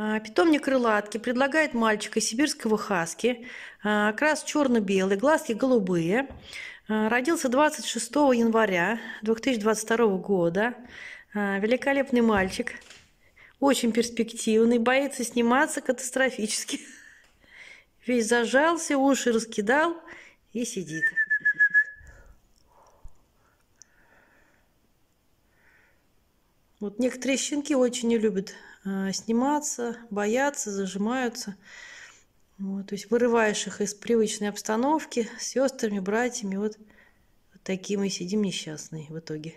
А, питомник крылатки предлагает мальчика сибирского хаски, окрас а, черно-белый, глазки голубые. А, родился 26 января 2022 года. Великолепный мальчик, очень перспективный, боится сниматься катастрофически. Весь зажался, уши раскидал и сидит. Вот некоторые щенки очень не любят э, сниматься, боятся, зажимаются. Вот, то есть вырываешь их из привычной обстановки с сестрами, братьями. Вот, вот такие мы сидим несчастные в итоге.